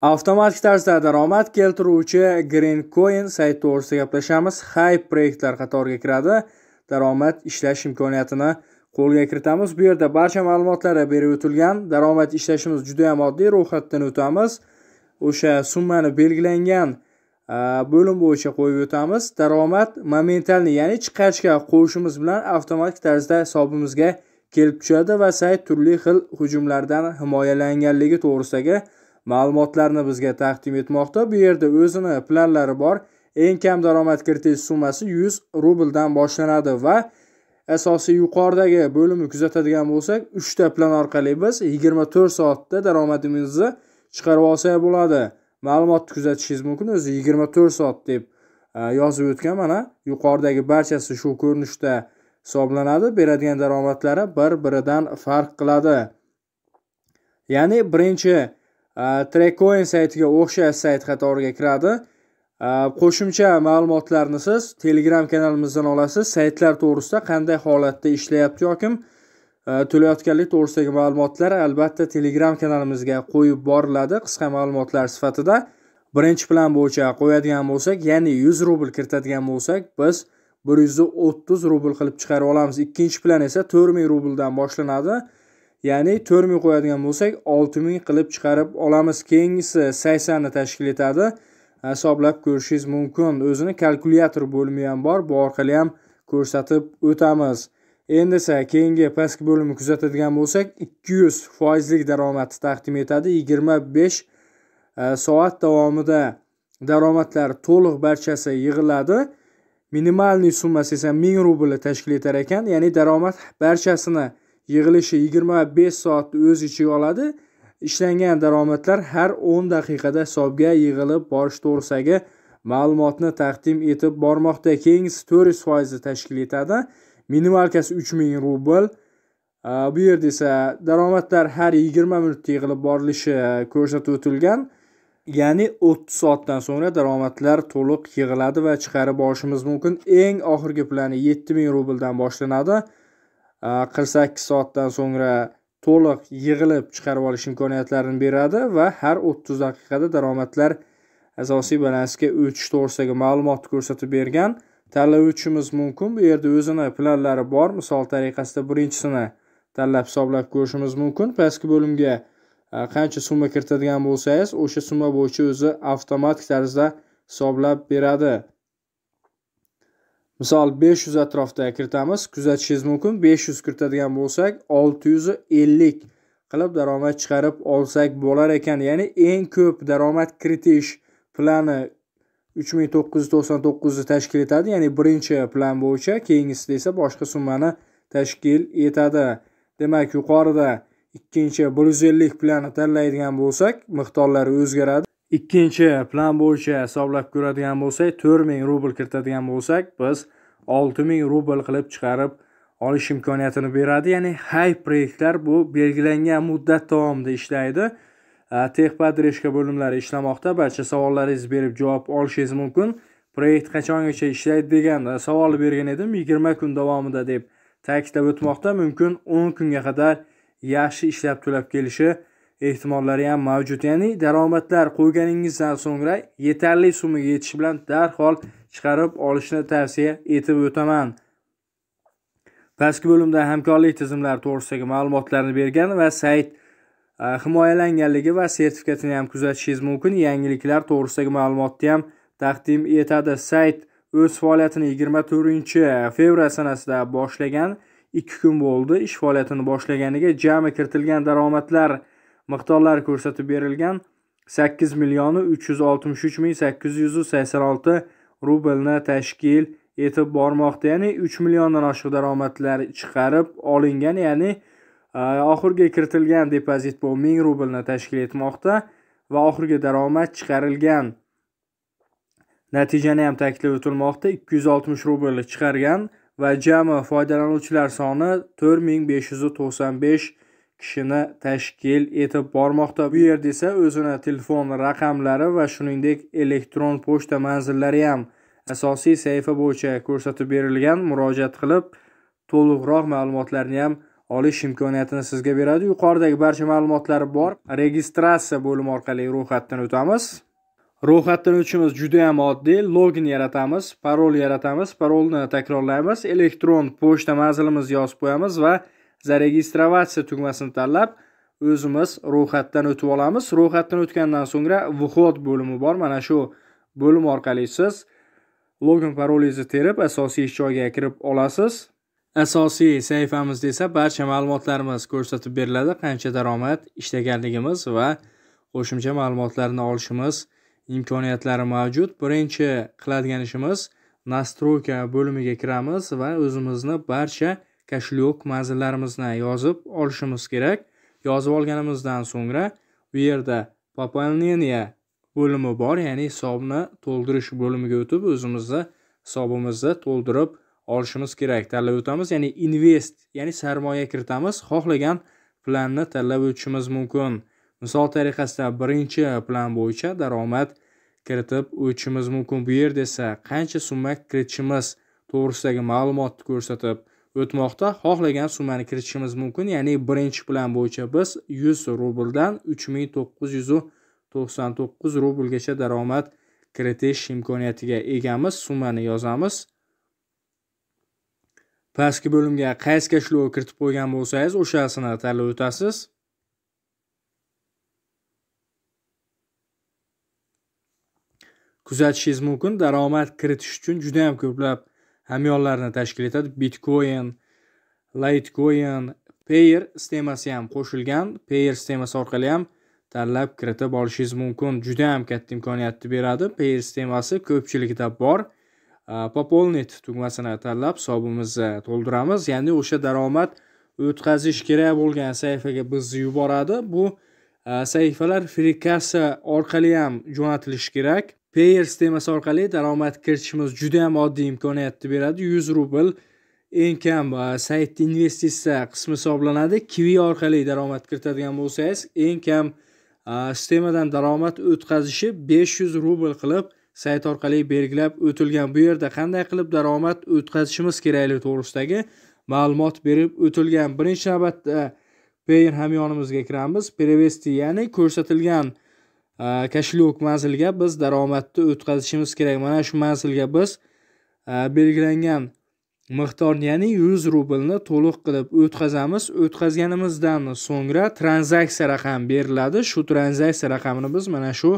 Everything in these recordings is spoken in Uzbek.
avtomatik tarzda daromad keltiruvchi green coin sayti to'g'risida gaplashamiz hype proyektlar qatoriga kiradi daromad ishlash imkoniyatini qo'lga kiritamiz bu yerda barcha ma'lumotlar berib o'tilgan daromad ishlashimiz juda ham oddiy ro'yxatdan o'tamiz o'sha summani belgilangan bo'lim bo'yicha qo'yib o'tamiz daromad momentalni ya'ni chiqarishga qo'yishimiz bilan avtomatik tarzda hisobimizga kelib tushadi va sayt turli xil hujumlardan himoyalanganligi to'g'risidagi ma'lumotlarni bizga taqdim etmoqda bu yerda o'zini planlari bor eng kam daromad kiritish summasi 100 rubldan boshlanadi va asosiy yuqoridagi bo'limni kuzatadigan bo'lsak 3 ta plan orqali biz 24 soatda daromadimizni chiqarib olsak bo'ladi ma'lumotni kuzatishingiz mumkin o'zi 24 soat deb e, yozib o'tgan mana yuqoridagi barchasi shu ko'rinishda hisoblanadi beradigan daromadlari bir biridan farq qiladi ya'ni birinchi trecoin э, saytiga o'xshash sayt qatoriga kiradi э, qo'shimcha ma'lumotlarni siz telegram kanalimizdan olasiz saytlar to'g'risida qanday holatda ishlayapti yoki э, to'layotganlik to'g'risidagi ma'lumotlar albatta telegram kanalimizga qo'yib boriladi qisqa ma'lumotlar sifatida birinchi plan bo'yicha qo'yadigan bo'lsak ya'ni yuz rubl kiritadigan bo'lsak biz bir yuz o'ttiz rubl qilib chiqarib olamiz ikkinchi plan esa to'rt ming rubldan boshlanadi ya'ni to'rt ming qo'yadigan bo'lsak olti ming qilib chiqarib olamiz keyingisi saksonni tashkil etadi hisoblab ko'rishingiz mumkin o'zini kalkulyator bo'limi ham bor bu orqali ham ko'rsatib o'tamiz endi esa keyingi pastki bo'limni kuzatadigan bo'lsak ikki yuz foizlik daromadni taqdim etadi yigirma besh e, soat davomida daromadlar to'liq barchasi yig'iladi minimalniy summasi esa ming rublni tashkil etar ekan ya'ni daromad barchasini yig'ilishi 25 soatni o'z ichiga oladi ishlangan daromadlar har 10 daqiqada hisobga yig'ilib borish to'g'risidagi ma'lumotni taqdim etib bormoqda keyingisi 400 foizni tashkil etadi minimalkasi 3000 rubl bu yerda esa daromadlar har 20 minutda yig'ilib borilishi ko'rsatib o'tilgan ya'ni 30 soatdan so'ngra daromadlar to'liq yig'iladi va chiqarib borishimiz mumkin eng oxirgi plani 7000 rubldan boshlanadi 48 soatdan so'ngra to'liq yig'ilib chiqarib olish imkoniyatlarini beradi va har 30 daqiqada daromadlar asosiy balansga o'tish to'g'risidagi ma'lumotni ko'rsatib bergan tanlab o'tishimiz mumkin bu yerda o'zini planlari bor misol tariqasida birinchisini tanlab hisoblab ko'rishimiz mumkin pastki bo'limga qancha summa kiritadigan bo'lsangiz o'sha summa bo'yicha o'zi avtomatik tarzda hisoblab beradi misol 500 atrofida kiritamiz kuzatishingiz mumkin 500 kiritadigan bo'lsak 650 qilib daromad chiqarib olsak bo'lar ekan ya'ni eng ko'p daromad kiritish plani 3999 ni tashkil etadi ya'ni birinchi plan bo'yicha keyingisida esa boshqa summani tashkil etadi demak yuqorida ikkinchi 150 plani tanlaydigan bo'lsak miqdorlari o'zgaradi ikkinchi plan bo'yicha hisoblab ko'radigan bo'lsak to'rt ming rubl kiritadigan bo'lsak biz olti ming rubl qilib chiqarib olish imkoniyatini beradi ya'ni hay proyektlar bu belgilangan muddat davomida ishlaydi texpadreshka bo'limlari ishlamoqda barcha savollaringizni berib javob olishingiz mumkin proyekt qachongacha ishlaydi degan savol bergan edim yigirma kun davomida deb ta'kidlab o'tmoqda mumkin o'n kunga qadar yaxshi ishlab to'lab kelishi ehtimollari ham mavjud ya'ni daromadlar qo'yganingizdan so'ngra yetarli summaga yetish bilan darhol chiqarib olishni tavsiya etib o'taman pastki bo'limda hamkorlik tizimlari to'g'risidagi ma'lumotlarni bergan va sayt himoyalanganligi va sertifikatini ham kuzatishingiz mumkin yangiliklar to'g'risidagi ma'lumotni ham taqdim etadi sayt o'z faoliyatini yigirma to'rtinchi fevral sanasida boshlagan ikki kun bo'ldi ish faoliyatini boshlaganiga jami kiritilgan daromadlar miqdorlari ko'rsatib berilgan 8 millioni 363 ming 886 rublni tashkil etib bormoqda ya'ni 3 milliondan oshiq daromadlar chiqarib olingan ya'ni e, oxirgi kiritilgan depozit bu 1000 rublni tashkil etmoqda va oxirgi daromad chiqarilgan natijani ham ikki yuz 260 rubl chiqargan va jami foydalanuvchilar soni 4595 kishini tashkil etib bormoqda bu yerda esa o'zini telefon raqamlari va shuningdek elektron pochta manzillari ham asosiy sahifa bo'yicha ko'rsatib berilgan murojaat qilib to'liqroq ma'lumotlarni ham olish imkoniyatini sizga beradi yuqoridagi barcha ma'lumotlar bor registratsiya bo'limi orqali ro'yxatdan o'tamiz ro'yxatdan o'tishimiz juda yam oddiy login yaratamiz parol yaratamiz parolni takrorlaymiz elektron pochta manzilimizni yozib qo'yamiz va zaregistravatsiya tugmasini tanlab o'zimiz ro'yxatdan o'tib olamiz ro'yxatdan o'tgandan so'ngra vxod bo'limi bor mana shu bo'lim orqali siz login parolingizni terib asosiy ish joyiga kirib olasiz asosiy sahifamizda esa barcha ma'lumotlarimiz ko'rsatib beriladi qancha daromad ishlaganligimiz va qo'shimcha ma'lumotlarni olishimiz imkoniyatlari mavjud birinchi qiladigan ishimiz nastroyka bo'limiga kiramiz va o'zimizni barcha kashlyoq manzillarimizni yozib olishimiz kerak yozib olganimizdan so'ngra u yerda пополнение bo'limi bor ya'ni hisobni to'ldirish bo'limiga o'tib o'zimizni hisobimizni to'ldirib olishimiz kerak tanlab o'tamiz ya'ni invest ya'ni sarmoya kiritamiz xohlagan planni tanlab o'tishimiz mumkin misol tariqasida birinchi plan bo'yicha daromad kiritib o'tishimiz mumkin bu yerda esa qancha summa kiritishimiz to'g'risidagi ma'lumotni ko'rsatib o'tmoqda xohlagan summani kiritishimiz mumkin ya'ni birinchi plan bo'yicha biz 100 rubldan 3999 rublgacha daromad kiritish imkoniyatiga egamiz summani yozamiz pastki bo'limga qaysi kashlov kiritib qo'ygan bo'lsangiz o'shasini tanlab o'tasiz kuzatishingiz mumkin daromad kiritish uchun juda yam ko'plab hamyonlarni tashkil etadi bitcoin litecoin payer sistemasi ham qo'shilgan payer sistemasi orqali ham tanlab kiritib olishingiz mumkin juda ham katta imkoniyatni beradi payer sistemasi ko'pchilikda bor пополнить tugmasini tanlab hisobimizni to'ldiramiz ya'ni o'sha daromad o'tkazish kerak bo'lgan sayfaga bizni yuboradi bu sahifalar frikassa orqali ham jo'natilishi kerak payer sistemasi orqali daromad kiritishimiz juda ham oddiy imkoniyatni beradi yuz rubl eng kam saytni investitsiya qismi hisoblanadi kivi orqali daromad kiritadigan bo'lsangiz eng kam sistemadan daromad o'tkazishi besh yuz rubl qilib sayt orqali belgilab o'tilgan bu yerda qanday qilib daromad o'tkazishimiz kerakligi to'g'risidagi ma'lumot berib o'tilgan birinchi navbatda payer hamyonimizga kiramiz prevesti ya'ni ko'rsatilgan cashlyuk manzilga biz daromadni o'tkazishimiz kerak mana shu manzilga biz belgilangan miqdorni ya'ni yuz rublni to'liq qilib o'tkazamiz o'tkazganimizdan so'ngra tranzaksiya raqami beriladi shu tranzaksiya raqamini biz mana shu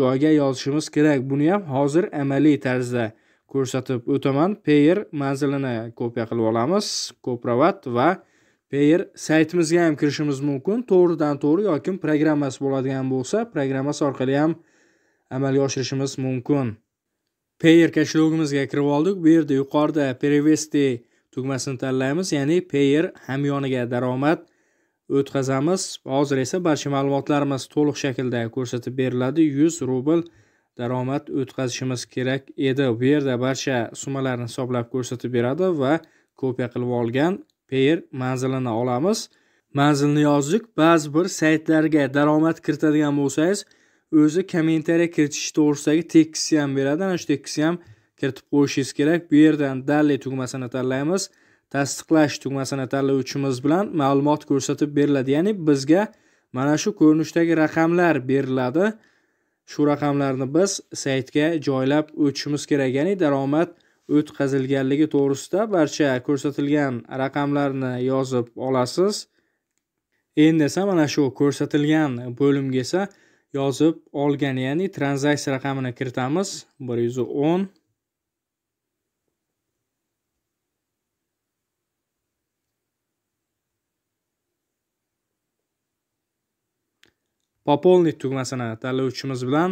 joyga yozishimiz kerak buni ham hozir amaliy tarzda ko'rsatib o'taman payer manzilini kopiya qilib olamiz kopravat va Payr saytimizga ham kirishimiz mumkin to'g'ridan to'g'ri yoki programmasi bo'ladigan bo'lsa programmasi orqali ham amalga oshirishimiz mumkin payer kashlogimizga kirib oldik bu yerda yuqorida перевести tugmasini tanlaymiz ya'ni payer hamyoniga daromad o'tkazamiz hozir esa barcha ma'lumotlarimiz to'liq shaklda ko'rsatib beriladi yuz rubl daromad o'tkazishimiz kerak edi bu yerda barcha summalarni hisoblab ko'rsatib beradi va kopiya qilib olgan per manzilini olamiz manzilni yozdik ba'zi bir saytlarga daromad kiritadigan bo'lsangiz o'zi kommentariya kiritish to'g'risidagi tekstni ham beradi ana shu tekstni ham kiritib qo'yishingiz kerak bu yerdan dalli tugmasini tanlaymiz tasdiqlash tugmasini tanlovchimiz bilan ma'lumot ko'rsatib beriladi ya'ni bizga mana shu ko'rinishdagi raqamlar beriladi shu raqamlarni biz saytga joylab o'tishimiz kerak ya'ni daromad o'tkazilganligi to'g'risida barcha ko'rsatilgan raqamlarni yozib olasiz endi esa mana shu ko'rsatilgan bo'limga esa yozib olgan ya'ni tranzaksiya raqamini kiritamiz bir yuz o'n пополнить tugmasini tanlovchimiz bilan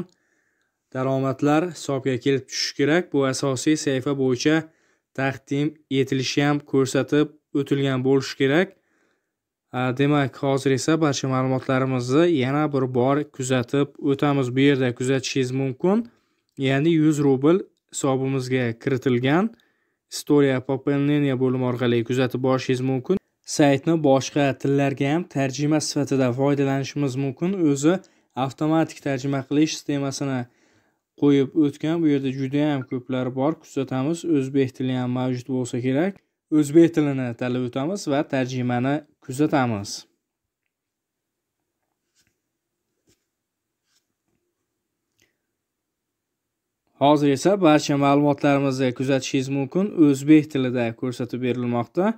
daromadlar hisobga kelib tushishi kerak bu asosiy sahifa bo'yicha taqdim etilishi ham ko'rsatib o'tilgan bo'lishi kerak demak hozir esa barcha ma'lumotlarimizni yana bir bor kuzatib o'tamiz bu yerda kuzatishingiz mumkin ya'ni yuz rubl hisobimizga kiritilgan istoriya пополнения bo'limi orqali kuzatib borishingiz mumkin saytni boshqa tillarga ham tarjima sifatida foydalanishimiz mumkin o'zi avtomatik tarjima qilish sistemasini qo'yib o'tgan bu yerda judayam ko'plari bor kuzatamiz o'zbek tili ham mavjud bo'lsa kerak o'zbek tilini tanlab o'tamiz va tarjimani kuzatamiz hozir esa barcha ma'lumotlarimizni kuzatishingiz mumkin o'zbek tilida ko'rsatib berilmoqda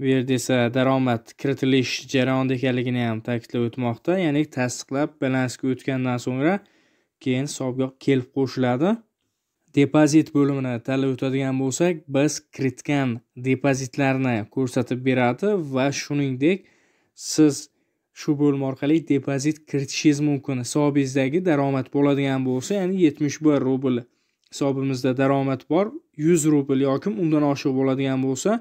bu yerda esa daromad kiritilish jarayonida ekanligini ham ta'kidlab o'tmoqda ya'ni tasdiqlab balansga o'tgandan so'ngra keyin hisobga kelib qo'shiladi depozit bo'limini tanlab o'tadigan bo'lsak biz kiritgan depozitlarni ko'rsatib beradi va shuningdek siz shu bo'lim orqali depozit kiritishingiz mumkin hisobingizdagi daromad bo'ladigan bo'lsa ya'ni yetmish bir rubl hisobimizda daromad bor yuz rubl yoki undan oshiq bo'ladigan bo'lsa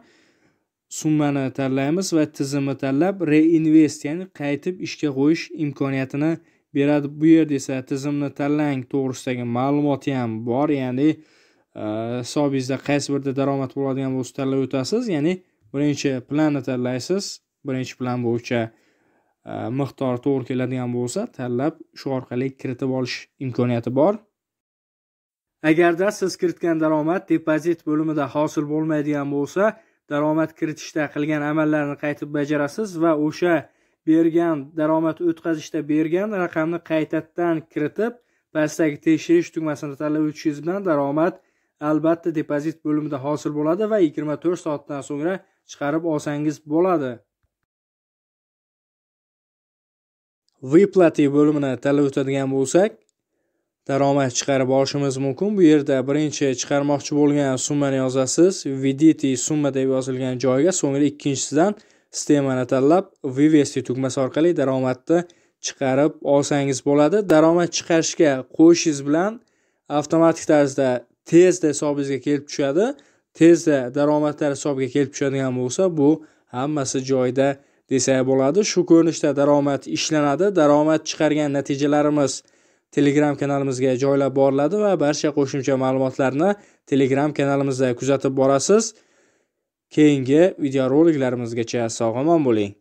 summani tanlaymiz va tizimni tanlab reinvest ya'ni qaytib ishga qo'yish imkoniyatini beradi bu yerda esa tizimni tanlang to'g'risidagi ma'lumot ham bor ya'ni e, hisobingizda qaysi birida daromad bo'ladigan bo'lsa tanlab o'tasiz ya'ni birinchi planni tanlaysiz birinchi plan bo'yicha e, miqdor to'g'ri keladigan bo'lsa tanlab shu orqali kiritib olish imkoniyati bor agarda siz kiritgan daromad depozit bo'limida hosil bo'lmaydigan bo'lsa daromad kiritishda qilgan amallarni qaytib bajarasiz va o'sha bergan daromad o'tkazishda bergan raqamni qaytadan kiritib pastdagi tekshirish tugmasini tanlab o'tishingiz bilan daromad albatta depozit bo'limida hosil bo'ladi va yigirma to'rt soatdan so'ngra chiqarib olsangiz bo'ladi выплаты bo'limini tanlab o'tadigan bo'lsak daromad chiqarib olishimiz mumkin bu yerda birinchi chiqarmoqchi bo'lgan summani yozasiz viditi summa deb yozilgan joyga so'ngra ikkinchisidan sistemani tanlab vvst tugmasi orqali daromadni chiqarib olsangiz bo'ladi daromad chiqarishga qo'yishingiz bilan avtomatik tarzda tezda hisobingizga kelib tushadi tezda daromadlar hisobiga kelib tushadigan bo'lsa bu hammasi joyida desa bo'ladi shu ko'rinishda daromad ishlanadi daromad chiqargan natijalarimiz telegram kanalimizga joylab boriladi va barcha qo'shimcha ma'lumotlarni telegram kanalimizda kuzatib borasiz Keyingi videoroliklarimizgacha sog' omon bo'ling.